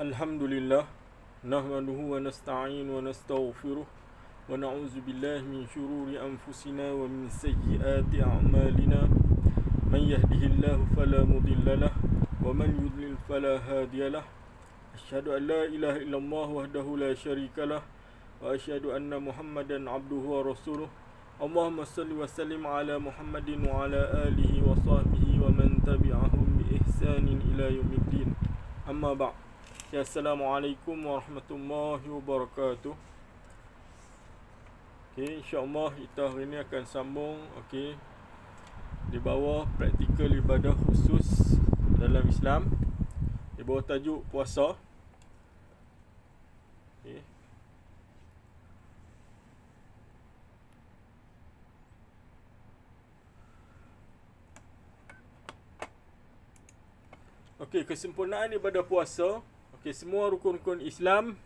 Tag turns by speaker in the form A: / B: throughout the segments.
A: الحمد لله نحمده ونستعين ونستغفره ونعوذ بالله من شرور أنفسنا ومن سيئات أعمالنا من يهده الله فلا مضل له ومن يضلل فلا هادي له أشهد أن لا إله إلا الله وحده لا شريك له وأشهد أن محمدا عبده ورسوله اللهم صل وسلم على محمد وعلى آله وصحبه ومن تبعهم بإحسان إلى يوم الدين أما بعد Ya, Assalamualaikum warahmatullahi wabarakatuh. Okey, insya-Allah kita hari ini akan sambung okey di bawah praktikal ibadah khusus dalam Islam di bawah tajuk puasa. Okey. Okey, kesempurnaan ibadah puasa Okay semua rukun-rukun Islam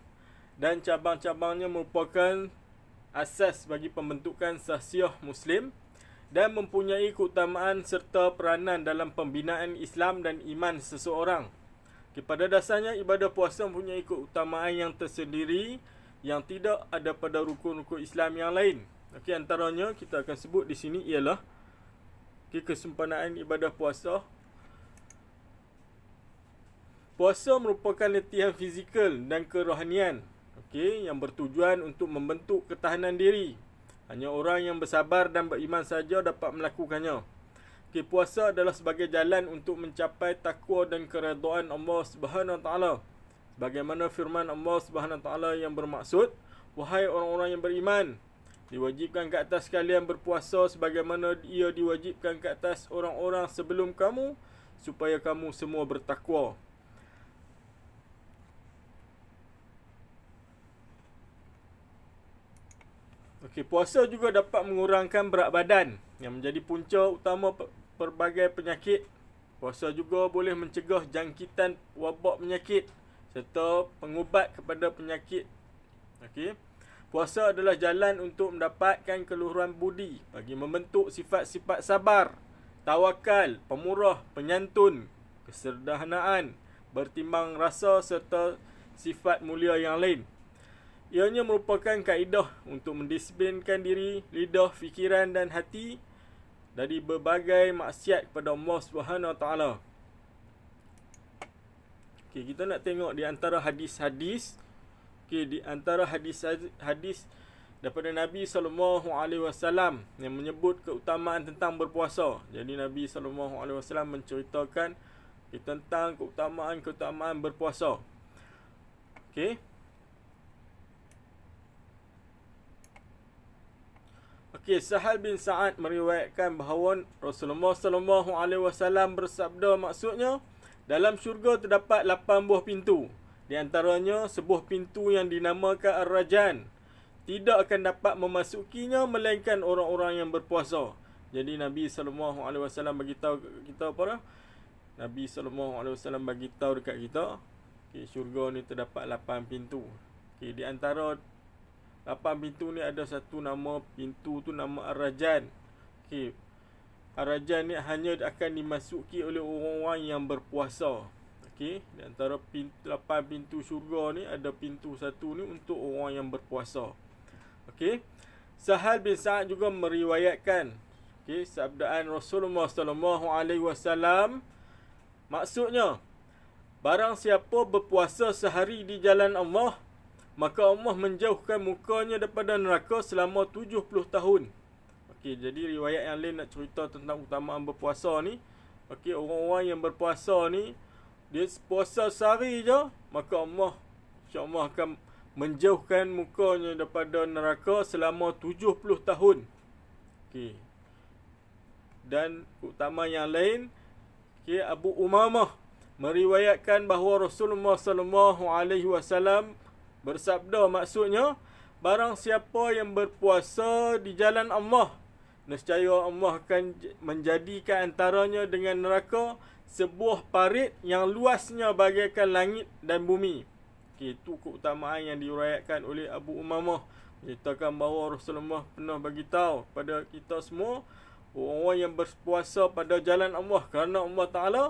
A: dan cabang-cabangnya merupakan asas bagi pembentukan sahsiah Muslim dan mempunyai keutamaan serta peranan dalam pembinaan Islam dan iman seseorang. Kepada dasarnya, ibadah puasa mempunyai keutamaan yang tersendiri yang tidak ada pada rukun-rukun Islam yang lain. Okay antaranya kita akan sebut di sini ialah kesempurnaan ibadah puasa Puasa merupakan latihan fizikal dan kerohanian okay, yang bertujuan untuk membentuk ketahanan diri. Hanya orang yang bersabar dan beriman saja dapat melakukannya. Okay, puasa adalah sebagai jalan untuk mencapai takwa dan keredoan Allah Subhanahu Bagaimana firman Allah Subhanahu yang bermaksud, wahai orang-orang yang beriman, diwajibkan ke atas kalian berpuasa sebagaimana ia diwajibkan ke atas orang-orang sebelum kamu supaya kamu semua bertakwa. Okey, puasa juga dapat mengurangkan berat badan yang menjadi punca utama pelbagai penyakit. Puasa juga boleh mencegah jangkitan wabak penyakit serta pengubat kepada penyakit. Okey. Puasa adalah jalan untuk mendapatkan keluhuran budi bagi membentuk sifat-sifat sabar, tawakal, pemurah, penyantun, kesederhanaan, bertimbang rasa serta sifat mulia yang lain. Ianya merupakan kaedah untuk mendisiplinkan diri, lidah, fikiran dan hati dari berbagai maksiat kepada Allah Subhanahu Wa Taala. Okey, kita nak tengok di antara hadis-hadis okey di antara hadis-hadis daripada Nabi Sallallahu Alaihi Wasallam yang menyebut keutamaan tentang berpuasa. Jadi Nabi Sallallahu Alaihi Wasallam menceritakan tentang keutamaan-keutamaan berpuasa. Okey. Okey, Sahal bin Sa'ad meriwayatkan bahawa Rasulullah sallallahu alaihi wasallam bersabda maksudnya dalam syurga terdapat lapan buah pintu. Di antaranya sebuah pintu yang dinamakan Ar-Rajan. Tidak akan dapat memasukinya melainkan orang-orang yang berpuasa. Jadi Nabi sallallahu alaihi wasallam bagi tahu kita apa dah? Nabi sallallahu alaihi wasallam bagi tahu dekat kita, okay, syurga ni terdapat lapan pintu. Okey, di antara Lapan pintu ni ada satu nama pintu tu nama Arajan. Okey. Arajan ni hanya akan dimasuki oleh orang-orang yang berpuasa. Okey, di antara pintu, lapan pintu syurga ni ada pintu satu ni untuk orang yang berpuasa. Okey. Sahal bin Sa'ad juga meriwayatkan okey sabdaan Rasulullah sallallahu alaihi wasallam maksudnya barang siapa berpuasa sehari di jalan Allah maka Allah menjauhkan mukanya daripada neraka selama 70 tahun. Okey, jadi riwayat yang lain nak cerita tentang utamaan berpuasa ni. Okey, orang-orang yang berpuasa ni dia puasa sehari je, maka Allah insya-Allah akan menjauhkan mukanya daripada neraka selama 70 tahun. Okey. Dan utama yang lain, okey Abu Umamah meriwayatkan bahawa Rasulullah sallallahu alaihi wasallam bersabda maksudnya barang siapa yang berpuasa di jalan Allah nescaya Allah akan menjadikan antaranya dengan neraka sebuah parit yang luasnya bagaikan langit dan bumi okay, itu keutamaan yang diuraikan oleh Abu Umamah menceritakan bahawa Rasulullah pernah beritahu tahu pada kita semua orang-orang yang berpuasa pada jalan Allah kerana Allah Taala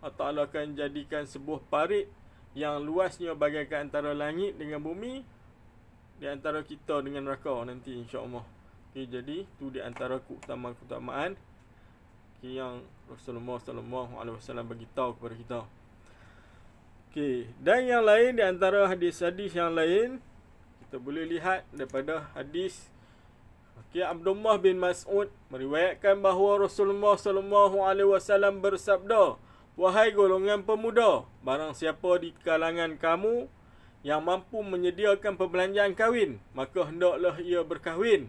A: Allah Taala akan jadikan sebuah parit yang luasnya bagaikan antara langit dengan bumi di antara kita dengan neraka nanti insya-Allah. Okay, jadi tu di antara keutamaan-keutamaan okay, yang Rasulullah sallallahu alaihi wasallam bagi tahu kepada kita. Okey, dan yang lain di antara hadis-hadis yang lain kita boleh lihat daripada hadis Okey, Abdullah bin Mas'ud meriwayatkan bahawa Rasulullah sallallahu alaihi wasallam bersabda, Wahai golongan pemuda, barang siapa di kalangan kamu yang mampu menyediakan perbelanjaan kahwin, maka hendaklah ia berkahwin.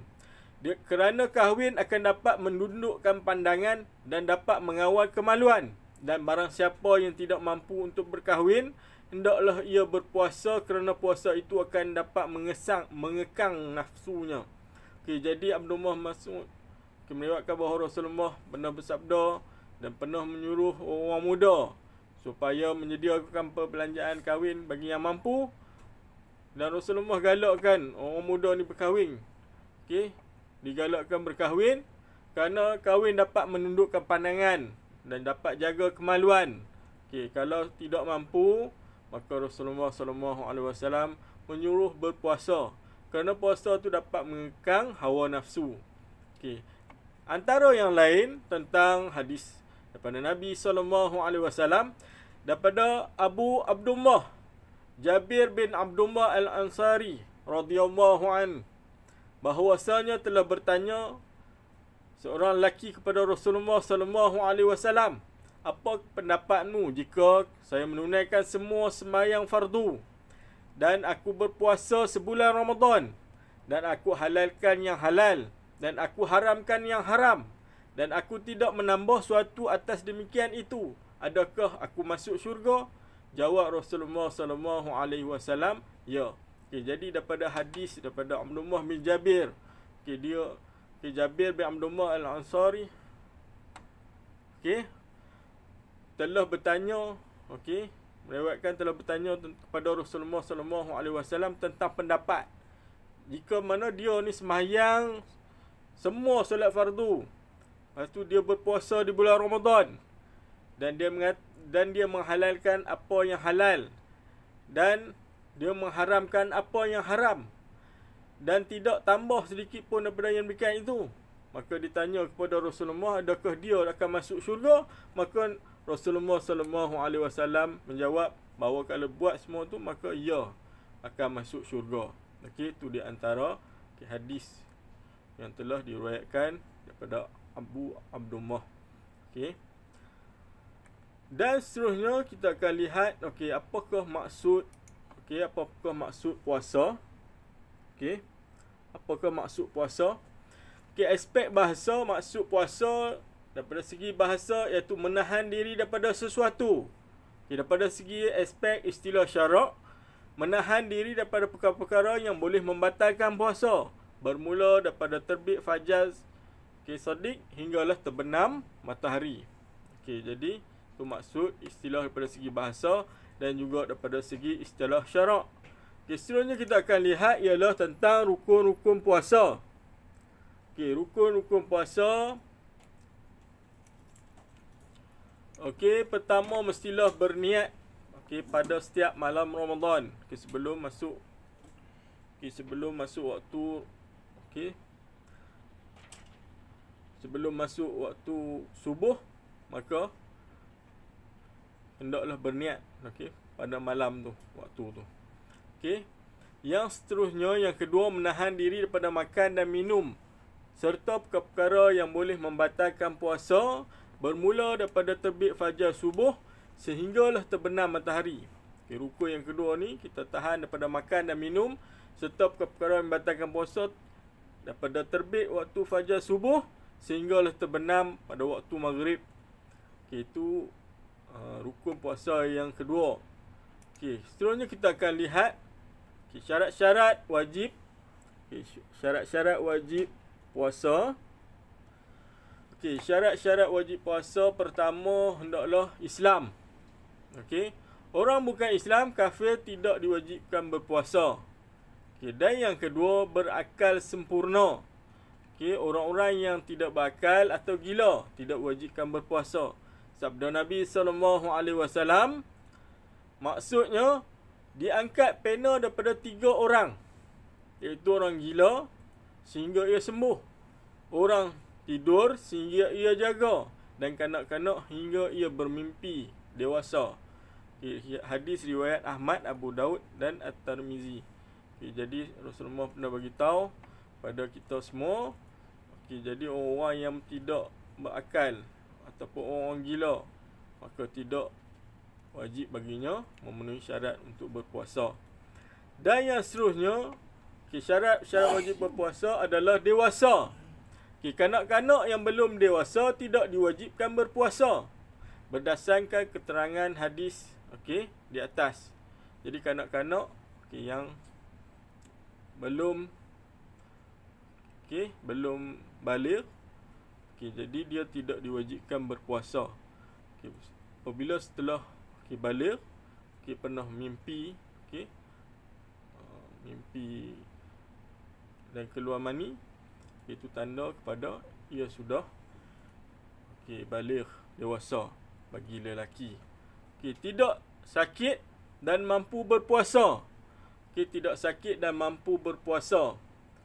A: Dia, kerana kahwin akan dapat mendundukkan pandangan dan dapat mengawal kemaluan. Dan barang siapa yang tidak mampu untuk berkahwin, hendaklah ia berpuasa kerana puasa itu akan dapat mengesang, mengekang nafsunya. Okay, jadi Abdullah Masud, kemeriwatkan bahawa Rasulullah benar bersabda, dan penuh menyuruh orang muda supaya menyediakan perbelanjaan kahwin bagi yang mampu dan Rasulullah galakkan orang muda ni berkahwin. Okey, digalakkan berkahwin kerana kahwin dapat menundukkan pandangan dan dapat jaga kemaluan. Okey, kalau tidak mampu, maka Rasulullah sallallahu alaihi wasallam menyuruh berpuasa. Kerana puasa tu dapat mengekang hawa nafsu. Okey. Antara yang lain tentang hadis daripada Nabi sallallahu alaihi wasallam daripada Abu Abdullah Jabir bin Abdullah Al-Ansari radhiyallahu an bahwasanya telah bertanya seorang lelaki kepada Rasulullah sallallahu alaihi wasallam apa pendapatmu jika saya menunaikan semua semayang fardu dan aku berpuasa sebulan Ramadan dan aku halalkan yang halal dan aku haramkan yang haram dan aku tidak menambah suatu atas demikian itu. Adakah aku masuk syurga? Jawab Rasulullah sallallahu alaihi ya. Okay, jadi daripada hadis daripada Abdullah bin Jabir. Okay, dia okay, Jabir bin Abdullah Al-Ansari. Okey. Telah bertanya, okey, merewatkan telah bertanya kepada Rasulullah sallallahu tentang pendapat jika mana dia ni semayang semua solat fardu Lepas tu dia berpuasa di bulan Ramadan. Dan dia mengat, dan dia menghalalkan apa yang halal. Dan dia mengharamkan apa yang haram. Dan tidak tambah sedikit pun daripada yang demikian itu. Maka ditanya kepada Rasulullah, adakah dia akan masuk syurga? Maka Rasulullah sallallahu alaihi wasallam menjawab bahawa kalau buat semua tu maka ya akan masuk syurga. Okey, itu di antara okay, hadis yang telah diriwayatkan daripada Abu Abdullah. Okey. Dan seterusnya kita akan lihat okey apakah maksud okey apakah maksud puasa? Okey. Apakah maksud puasa? Okey, aspek bahasa maksud puasa daripada segi bahasa iaitu menahan diri daripada sesuatu. Okey, daripada segi aspek istilah syarak menahan diri daripada perkara-perkara yang boleh membatalkan puasa bermula daripada terbit fajar Okey, sadiq hinggalah terbenam matahari. Okey, jadi itu maksud istilah daripada segi bahasa dan juga daripada segi istilah syarak. Okey, seterusnya kita akan lihat ialah tentang rukun-rukun puasa. Okey, rukun-rukun puasa. Okey, pertama mestilah berniat okey pada setiap malam Ramadan. Okey, sebelum masuk okey sebelum masuk waktu okey sebelum masuk waktu subuh maka hendaklah berniat okey pada malam tu waktu tu okey yang seterusnya yang kedua menahan diri daripada makan dan minum serta perkara yang boleh membatalkan puasa bermula daripada terbit fajar subuh sehinggalah terbenam matahari okey rukun yang kedua ni kita tahan daripada makan dan minum serta perkara yang membatalkan puasa daripada terbit waktu fajar subuh Sehingga sehinggalah terbenam pada waktu maghrib okay, itu uh, rukun puasa yang kedua okay, seterusnya kita akan lihat okay, syarat-syarat wajib okay, syarat-syarat wajib puasa okay, syarat-syarat wajib puasa pertama hendaklah Islam okay, orang bukan Islam kafir tidak diwajibkan berpuasa okay, dan yang kedua berakal sempurna Okey, orang-orang yang tidak bakal atau gila tidak wajibkan berpuasa. Sabda Nabi sallallahu alaihi wasallam maksudnya diangkat pena daripada tiga orang iaitu orang gila sehingga ia sembuh, orang tidur sehingga ia jaga dan kanak-kanak hingga ia bermimpi dewasa. Okay, hadis riwayat Ahmad, Abu Daud dan At-Tirmizi. Okay, jadi Rasulullah pernah bagi tahu pada kita semua Okey, jadi orang-orang yang tidak berakal ataupun orang gila maka tidak wajib baginya memenuhi syarat untuk berpuasa. Dan yang seterusnya, okay, syarat syarat wajib berpuasa adalah dewasa. Okay, kanak-kanak yang belum dewasa tidak diwajibkan berpuasa. Berdasarkan keterangan hadis okay, di atas. Jadi kanak-kanak okay, yang belum okey belum balik. okey jadi dia tidak diwajibkan berpuasa okey apabila setelah okey baligh okey pernah mimpi okey uh, mimpi dan keluar mani itu tanda kepada ia sudah okey balik dewasa bagi lelaki okey tidak sakit dan mampu berpuasa okey tidak sakit dan mampu berpuasa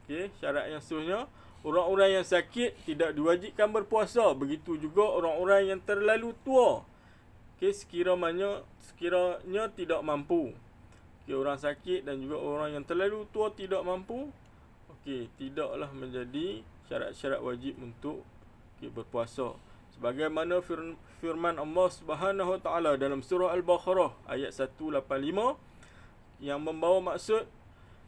A: Okey, syarat yang seterusnya, orang-orang yang sakit tidak diwajibkan berpuasa. Begitu juga orang-orang yang terlalu tua. Okey, sekiranya sekiranya tidak mampu. Okey, orang sakit dan juga orang yang terlalu tua tidak mampu. Okey, tidaklah menjadi syarat-syarat wajib untuk okay, berpuasa. Sebagaimana firman Allah Subhanahu Wa Taala dalam surah Al-Baqarah ayat 185 yang membawa maksud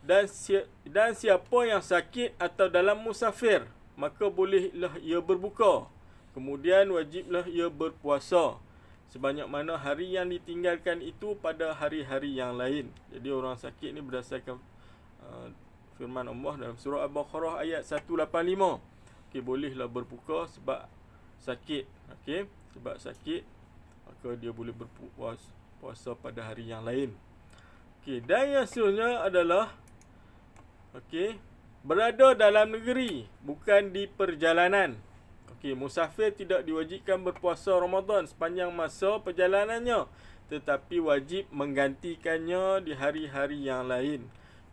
A: dan si dan siapa yang sakit atau dalam musafir maka bolehlah ia berbuka kemudian wajiblah ia berpuasa sebanyak mana hari yang ditinggalkan itu pada hari-hari yang lain jadi orang sakit ni berdasarkan uh, firman Allah dalam surah al-baqarah ayat 185 okey bolehlah berbuka sebab sakit okay sebab sakit maka dia boleh berpuasa pada hari yang lain Okay, dan yang adalah Okey. Berada dalam negeri, bukan di perjalanan. Okey, musafir tidak diwajibkan berpuasa Ramadan sepanjang masa perjalanannya, tetapi wajib menggantikannya di hari-hari yang lain.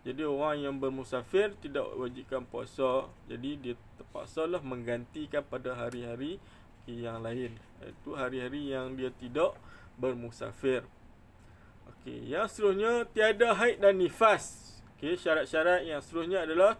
A: Jadi orang yang bermusafir tidak wajibkan puasa, jadi dia terpaksa lah menggantikan pada hari-hari yang lain. Itu hari-hari yang dia tidak bermusafir. Okey, yang seterusnya tiada haid dan nifas. Okey, syarat-syarat yang seterusnya adalah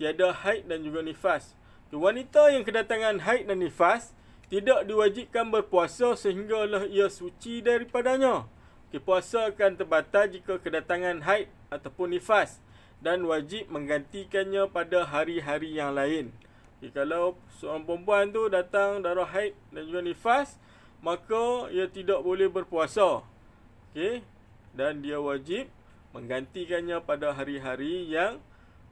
A: tiada haid dan juga nifas. Wanita yang kedatangan haid dan nifas tidak diwajibkan berpuasa sehinggalah ia suci daripadanya. Okey, puasa akan terbatal jika kedatangan haid ataupun nifas dan wajib menggantikannya pada hari-hari yang lain. Okey, kalau seorang perempuan tu datang darah haid dan juga nifas, maka ia tidak boleh berpuasa. Okey, dan dia wajib menggantikannya pada hari-hari yang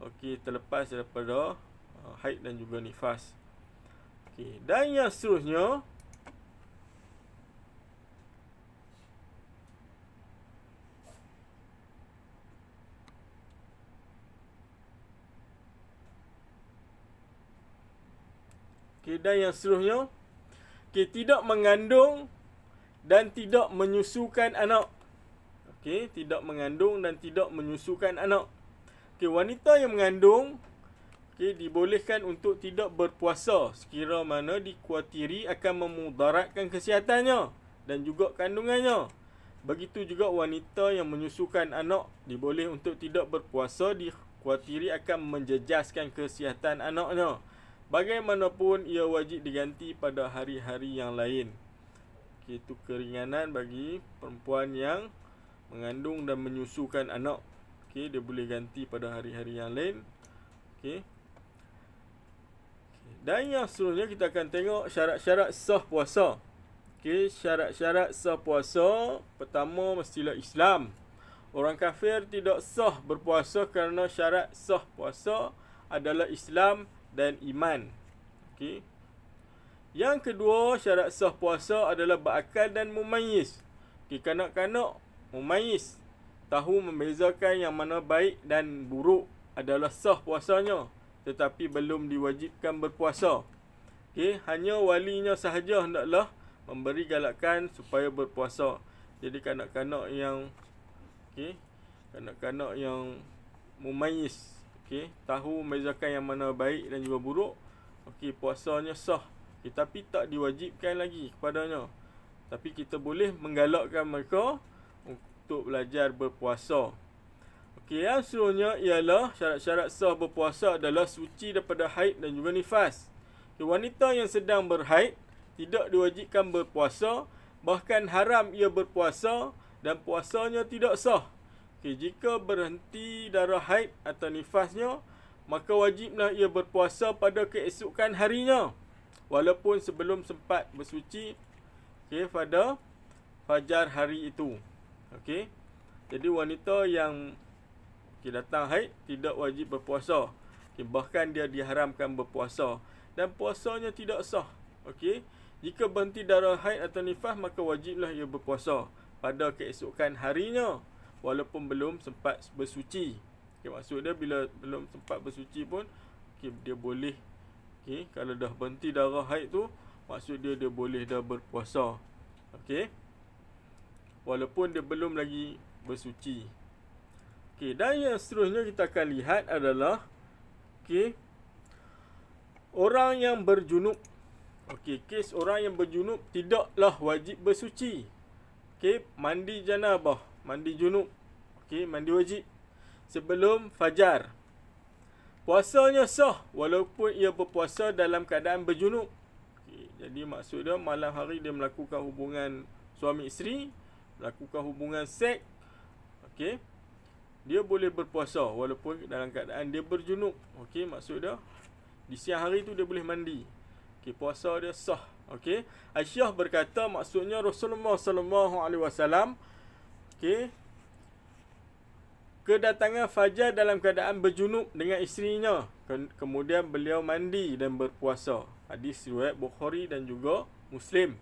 A: okey terlepas daripada uh, haid dan juga nifas. Okey, dan yang seterusnya Okey, dan yang seterusnya okey tidak mengandung dan tidak menyusukan anak okay, tidak mengandung dan tidak menyusukan anak. Okay, wanita yang mengandung okay, dibolehkan untuk tidak berpuasa sekira mana dikuatiri akan memudaratkan kesihatannya dan juga kandungannya. Begitu juga wanita yang menyusukan anak diboleh untuk tidak berpuasa dikuatiri akan menjejaskan kesihatan anaknya. Bagaimanapun ia wajib diganti pada hari-hari yang lain. itu keringanan bagi perempuan yang mengandung dan menyusukan anak okey dia boleh ganti pada hari-hari yang lain okey okay. dan yang seterusnya kita akan tengok syarat-syarat sah puasa okey syarat-syarat sah puasa pertama mestilah Islam orang kafir tidak sah berpuasa kerana syarat sah puasa adalah Islam dan iman okey yang kedua syarat sah puasa adalah berakal dan mumayyiz okey kanak-kanak Umais tahu membezakan yang mana baik dan buruk adalah sah puasanya tetapi belum diwajibkan berpuasa. Okay, hanya walinya sahaja hendaklah memberi galakan supaya berpuasa. Jadi kanak-kanak yang okay, kanak-kanak yang mumayyiz okay, tahu membezakan yang mana baik dan juga buruk, okay, puasanya sah. Okay, tapi tak diwajibkan lagi kepadanya. Tapi kita boleh menggalakkan mereka untuk belajar berpuasa. Okey, yang seterusnya ialah syarat-syarat sah berpuasa adalah suci daripada haid dan juga nifas. Okay, wanita yang sedang berhaid tidak diwajibkan berpuasa, bahkan haram ia berpuasa dan puasanya tidak sah. Okay, jika berhenti darah haid atau nifasnya, maka wajiblah ia berpuasa pada keesokan harinya. Walaupun sebelum sempat bersuci okay, pada fajar hari itu. Okey. Jadi wanita yang okay, datang haid tidak wajib berpuasa. Okay, bahkan dia diharamkan berpuasa dan puasanya tidak sah. Okey. Jika berhenti darah haid atau nifas maka wajiblah ia berpuasa pada keesokan harinya walaupun belum sempat bersuci. Okey maksudnya bila belum sempat bersuci pun okay, dia boleh okey kalau dah berhenti darah haid tu maksud dia dia boleh dah berpuasa. Okey walaupun dia belum lagi bersuci. Okey, dan yang seterusnya kita akan lihat adalah okay, orang yang berjunub. okay, kes orang yang berjunub tidaklah wajib bersuci. Okay, mandi janabah, mandi junub. okay, mandi wajib sebelum fajar. Puasanya sah walaupun ia berpuasa dalam keadaan berjunub. Okay, jadi maksudnya malam hari dia melakukan hubungan suami isteri lakukan hubungan seks okey dia boleh berpuasa walaupun dalam keadaan dia berjunub okey maksud dia di siang hari tu dia boleh mandi okey puasa dia sah okey Aisyah berkata maksudnya Rasulullah sallallahu alaihi wasallam okey kedatangan fajar dalam keadaan berjunub dengan isterinya kemudian beliau mandi dan berpuasa hadis riwayat Bukhari dan juga Muslim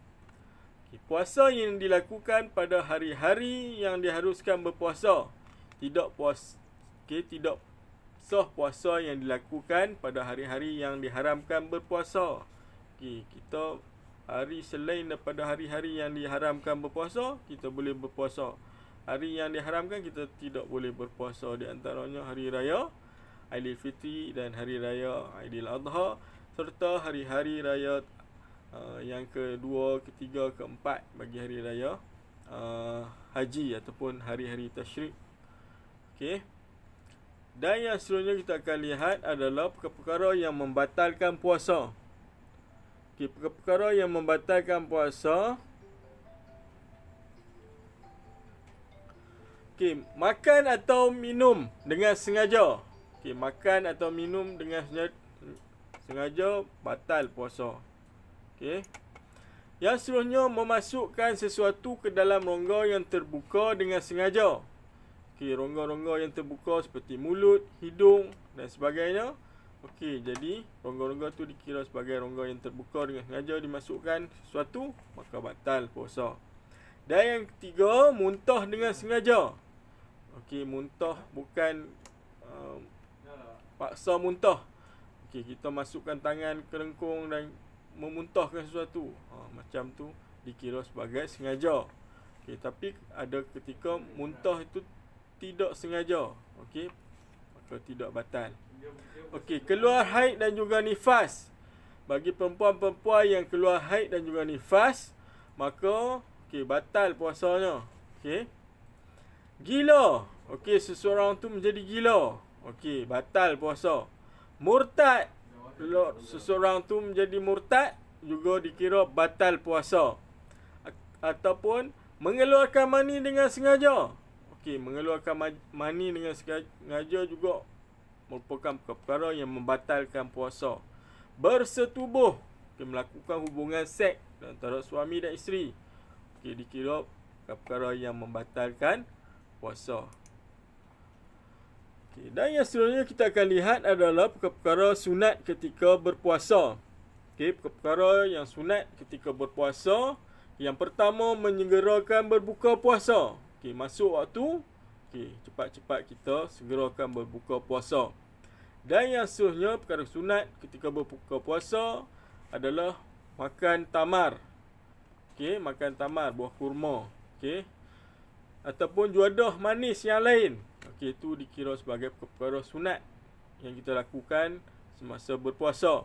A: Puasa yang dilakukan pada hari-hari yang diharuskan berpuasa. Tidak puas okay. tidak sah puasa yang dilakukan pada hari-hari yang diharamkan berpuasa. Okey, kita hari selain daripada hari-hari yang diharamkan berpuasa, kita boleh berpuasa. Hari yang diharamkan kita tidak boleh berpuasa di antaranya hari raya Aidilfitri dan hari raya Aidiladha serta hari-hari raya Uh, yang kedua, ketiga, keempat bagi hari raya uh, haji ataupun hari-hari tashrik. Okey. Dan yang seterusnya kita akan lihat adalah perkara-perkara yang membatalkan puasa. Okey, perkara-perkara yang membatalkan puasa. Okey, makan atau minum dengan sengaja. Okey, makan atau minum dengan sengaja, sengaja batal puasa. Okey. Yang seterusnya memasukkan sesuatu ke dalam rongga yang terbuka dengan sengaja. Okey, rongga-rongga yang terbuka seperti mulut, hidung dan sebagainya. Okey, jadi rongga-rongga tu dikira sebagai rongga yang terbuka dengan sengaja dimasukkan sesuatu, maka batal puasa. Dan yang ketiga, muntah dengan sengaja. Okey, muntah bukan um, paksa muntah. Okey, kita masukkan tangan ke lengkung dan memuntahkan sesuatu ha, macam tu dikira sebagai sengaja okey tapi ada ketika muntah itu tidak sengaja okey maka tidak batal okey keluar haid dan juga nifas bagi perempuan-perempuan yang keluar haid dan juga nifas maka okey batal puasanya okey gila okey seseorang tu menjadi gila okey batal puasa murtad Lord, seseorang tu menjadi murtad juga dikira batal puasa ataupun mengeluarkan mani dengan sengaja. Okey, mengeluarkan mani dengan sengaja juga merupakan perkara yang membatalkan puasa. Bersetubuh, okay, melakukan hubungan seks antara suami dan isteri. okay, dikira perkara yang membatalkan puasa. Okay. Dan yang seterusnya kita akan lihat adalah perkara-perkara sunat ketika berpuasa. Okay. Perkara-perkara yang sunat ketika berpuasa. Yang pertama, menyegerakan berbuka puasa. Okay. Masuk waktu, okay. cepat-cepat kita segerakan berbuka puasa. Dan yang seterusnya, perkara sunat ketika berbuka puasa adalah makan tamar. Okay. Makan tamar, buah kurma. Okay. Ataupun juadah manis yang lain zikir tu dikira sebagai perkara sunat yang kita lakukan semasa berpuasa.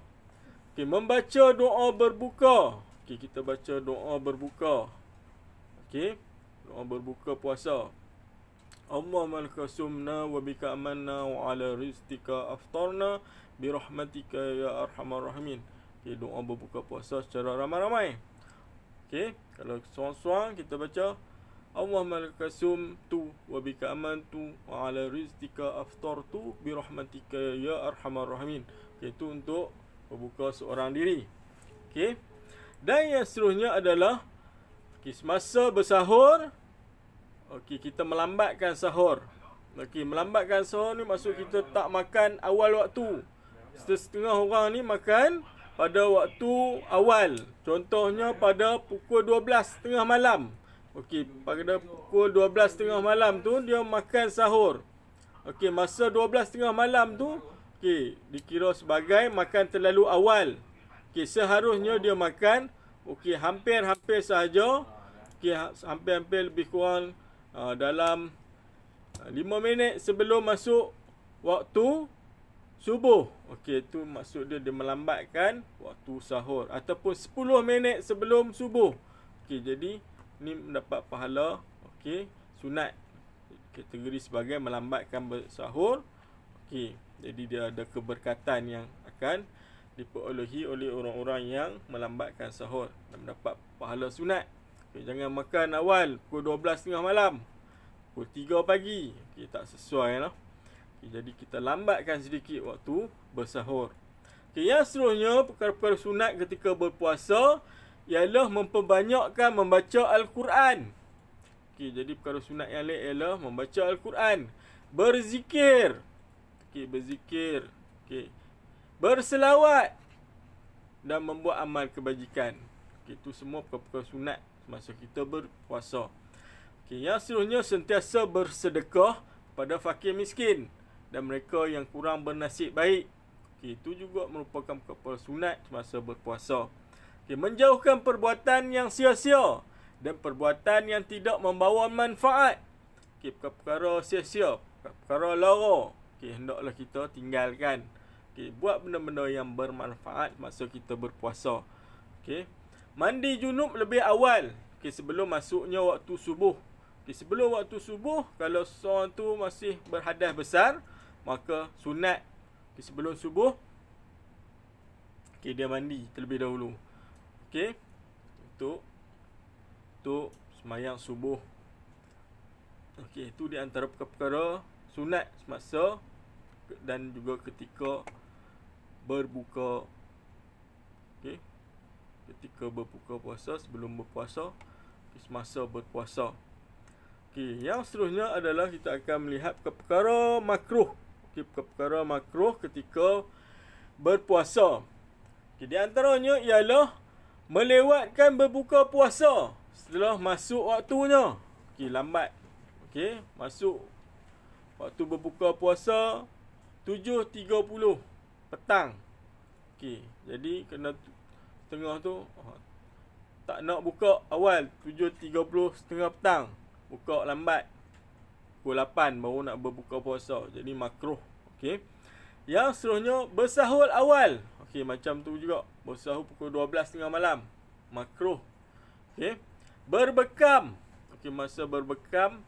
A: Okey, membaca doa berbuka. Okey, kita baca doa berbuka. Okey. Doa berbuka puasa. Allahumma qasumna wa bika amanna wa ala rizqika aftarna bi rahmatika ya arhamar rahimin. Okey, doa berbuka puasa secara ramai-ramai. Okey, kalau seorang-seorang kita baca Allah laka sumtu wa bika amantu wa ala rizqika aftartu bi rahmatika ya arhamar rahimin. Okay, itu untuk membuka seorang diri. Okey. Dan yang seterusnya adalah okay, semasa bersahur okey kita melambatkan sahur. Okey, melambatkan sahur ni maksud kita tak makan awal waktu. Setengah orang ni makan pada waktu awal. Contohnya pada pukul 12 tengah malam. Okey, pada pukul 12.30 malam tu dia makan sahur. Okey, masa 12.30 malam tu okey, dikira sebagai makan terlalu awal. Okey, seharusnya dia makan okey hampir-hampir sahaja okey ha, hampir-hampir lebih kurang uh, dalam uh, ha, 5 minit sebelum masuk waktu subuh. Okey, tu maksud dia dia melambatkan waktu sahur ataupun 10 minit sebelum subuh. Okey, jadi ni mendapat pahala okey sunat kategori sebagai melambatkan bersahur okey jadi dia ada keberkatan yang akan diperolehi oleh orang-orang yang melambatkan sahur dan mendapat pahala sunat okay, jangan makan awal pukul 12.30 malam pukul 3 pagi okey tak sesuai lah okay, jadi kita lambatkan sedikit waktu bersahur okey yang seterusnya perkara-perkara sunat ketika berpuasa ialah memperbanyakkan membaca Al-Quran. Okey, jadi perkara sunat yang lain ialah membaca Al-Quran. Berzikir. Okey, berzikir. Okey. Berselawat. Dan membuat amal kebajikan. Okey, itu semua perkara sunat masa kita berpuasa. Okey, yang seluruhnya sentiasa bersedekah pada fakir miskin dan mereka yang kurang bernasib baik. Okey, itu juga merupakan perkara sunat masa berpuasa. Okay, menjauhkan perbuatan yang sia-sia dan perbuatan yang tidak membawa manfaat. Okay, perkara-perkara sia-sia, perkara loro. Okay, hendaklah kita tinggalkan. Okay, buat benda-benda yang bermanfaat masa kita berpuasa. Okay. Mandi junub lebih awal. Okay, sebelum masuknya waktu subuh. Okay, sebelum waktu subuh, kalau seorang tu masih berhadas besar, maka sunat. Okay, sebelum subuh, okay, dia mandi terlebih dahulu. Okey. Untuk untuk semayang subuh. Okey, itu di antara perkara-perkara sunat semasa dan juga ketika berbuka. Okey. Ketika berbuka puasa sebelum berpuasa okay, semasa berpuasa. Okey, yang seterusnya adalah kita akan melihat perkara makruh. Okey, perkara makruh ketika berpuasa. Okey, di antaranya ialah melewatkan berbuka puasa setelah masuk waktunya. Okey, lambat. Okey, masuk waktu berbuka puasa 7.30 petang. Okey, jadi kena tengah tu ha, tak nak buka awal 7.30 setengah petang. Buka lambat. Pukul 8 baru nak berbuka puasa. Jadi makruh. Okey. Yang seterusnya bersahul awal. Okey macam tu juga Bos sahu pukul tengah malam Makro Okey Berbekam Okey masa berbekam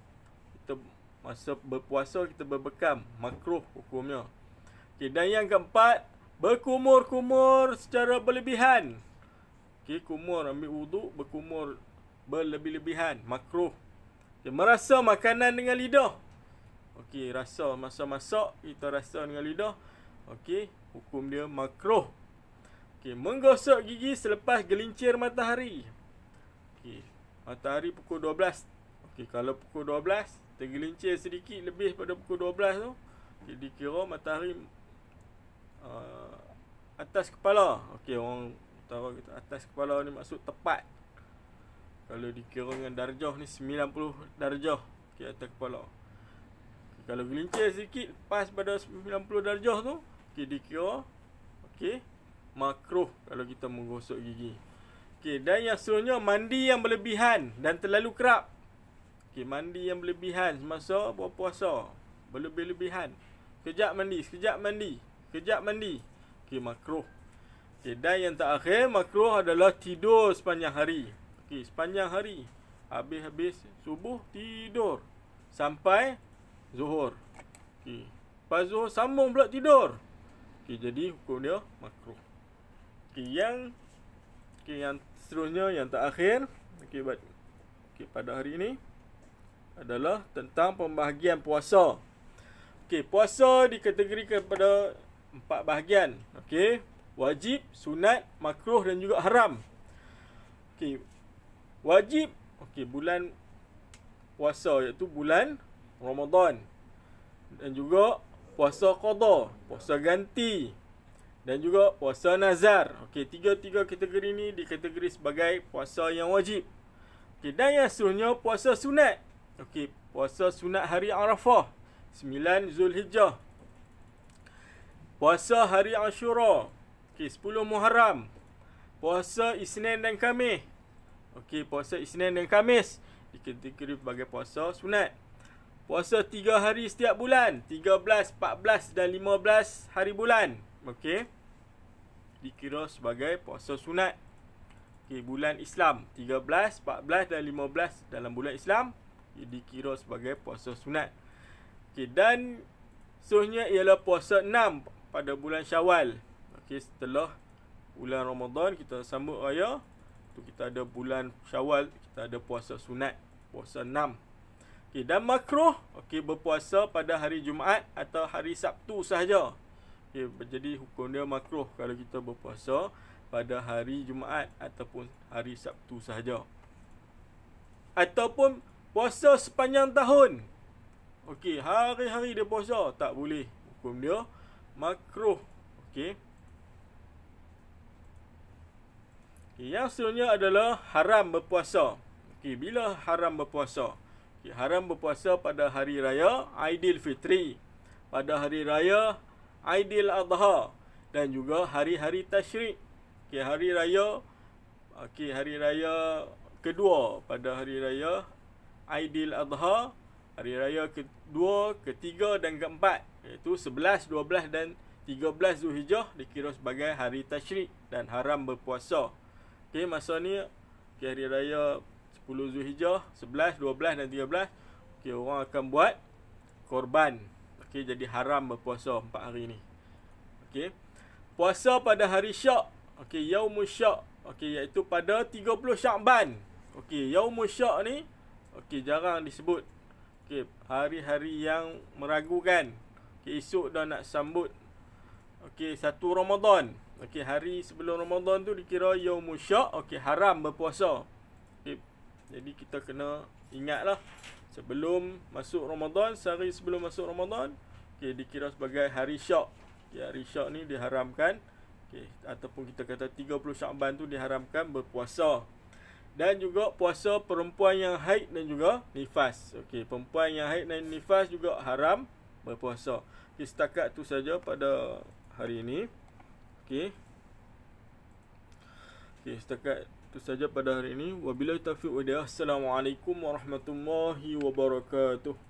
A: kita Masa berpuasa kita berbekam Makro hukumnya Okey dan yang keempat Berkumur-kumur secara berlebihan Okey kumur ambil wuduk Berkumur berlebih-lebihan Makro okay, Merasa makanan dengan lidah Okey rasa masa masak Kita rasa dengan lidah Okey hukum dia makruh Okey, menggosok gigi selepas gelincir matahari. Okey, matahari pukul 12. Okey, kalau pukul 12 tergelincir sedikit lebih pada pukul 12 tu, okay, dikira matahari uh, atas kepala. Okey, orang tahu kita atas kepala ni maksud tepat. Kalau dikira dengan darjah ni 90 darjah okay, atas kepala. Okay, kalau gelincir sedikit pas pada 90 darjah tu, okay, dikira okey makruh kalau kita menggosok gigi. Okey, dan yang seterusnya mandi yang berlebihan dan terlalu kerap. Okey, mandi yang berlebihan semasa berpuasa. Berlebih-lebihan. Kejap mandi, sekejap mandi, kejap mandi. Okey, makruh. Okey, dan yang terakhir makruh adalah tidur sepanjang hari. Okey, sepanjang hari. Habis-habis subuh tidur sampai zuhur. Okey. Lepas zuhur sambung pula tidur. Okey, jadi hukum dia makruh. Okey, yang okey yang seterusnya yang terakhir okey buat okey pada hari ini adalah tentang pembahagian puasa. Okey, puasa dikategorikan kepada empat bahagian. Okey, wajib, sunat, makruh dan juga haram. Okey. Wajib, okey bulan puasa iaitu bulan Ramadan dan juga puasa qada, puasa ganti dan juga puasa nazar. Okey, tiga-tiga kategori ni dikategori sebagai puasa yang wajib. Okey, dan yang seterusnya puasa sunat. Okey, puasa sunat hari Arafah, sembilan Zulhijjah. Puasa hari Ashura, okey sepuluh Muharram. Puasa Isnin dan Kamis. Okey, puasa Isnin dan Kamis dikategori sebagai puasa sunat. Puasa tiga hari setiap bulan, tiga belas, empat belas dan lima belas hari bulan. Okey dikira sebagai puasa sunat. Okey, bulan Islam 13, 14 dan 15 dalam bulan Islam dikira sebagai puasa sunat. Okey, dan seterusnya ialah puasa 6 pada bulan Syawal. Okey, setelah bulan Ramadan kita sambut raya, tu kita ada bulan Syawal, kita ada puasa sunat, puasa 6. Okey, dan makruh okey berpuasa pada hari Jumaat atau hari Sabtu sahaja. Okey, jadi hukum dia makruh kalau kita berpuasa pada hari Jumaat ataupun hari Sabtu sahaja. Ataupun puasa sepanjang tahun. Okey, hari-hari dia puasa tak boleh. Hukum dia makruh. Okey. Okay, yang seterusnya adalah haram berpuasa. Okey, bila haram berpuasa? Okay, haram berpuasa pada hari raya Aidilfitri. Pada hari raya Aidil Adha dan juga hari-hari tashrik. Okey, hari raya okey, hari raya kedua pada hari raya Aidil Adha, hari raya kedua, ketiga dan keempat iaitu 11, 12 dan 13 Zulhijjah dikira sebagai hari tashrik dan haram berpuasa. Okey, masa ni okay, hari raya 10 Zulhijjah, 11, 12 dan 13 okey, orang akan buat korban Okey, jadi haram berpuasa empat hari ni. Okey. Puasa pada hari Syak. Okey, Yaumul Syak. Okey, iaitu pada 30 Syakban. Okey, Yaumul Syak ni okey jarang disebut. Okey, hari-hari yang meragukan. Okey, esok dah nak sambut okey satu Ramadan. Okey, hari sebelum Ramadan tu dikira Yaumul Syak, okey haram berpuasa. Okey. Jadi kita kena ingatlah sebelum masuk Ramadan sehari sebelum masuk Ramadan okey dikira sebagai hari syak okay, hari syak ni diharamkan okey ataupun kita kata 30 Syaban tu diharamkan berpuasa dan juga puasa perempuan yang haid dan juga nifas okey perempuan yang haid dan nifas juga haram berpuasa okey setakat tu saja pada hari ini okey okey setakat itu saja pada hari ini. Wabillahi taufiq wa hidayah. Assalamualaikum warahmatullahi wabarakatuh.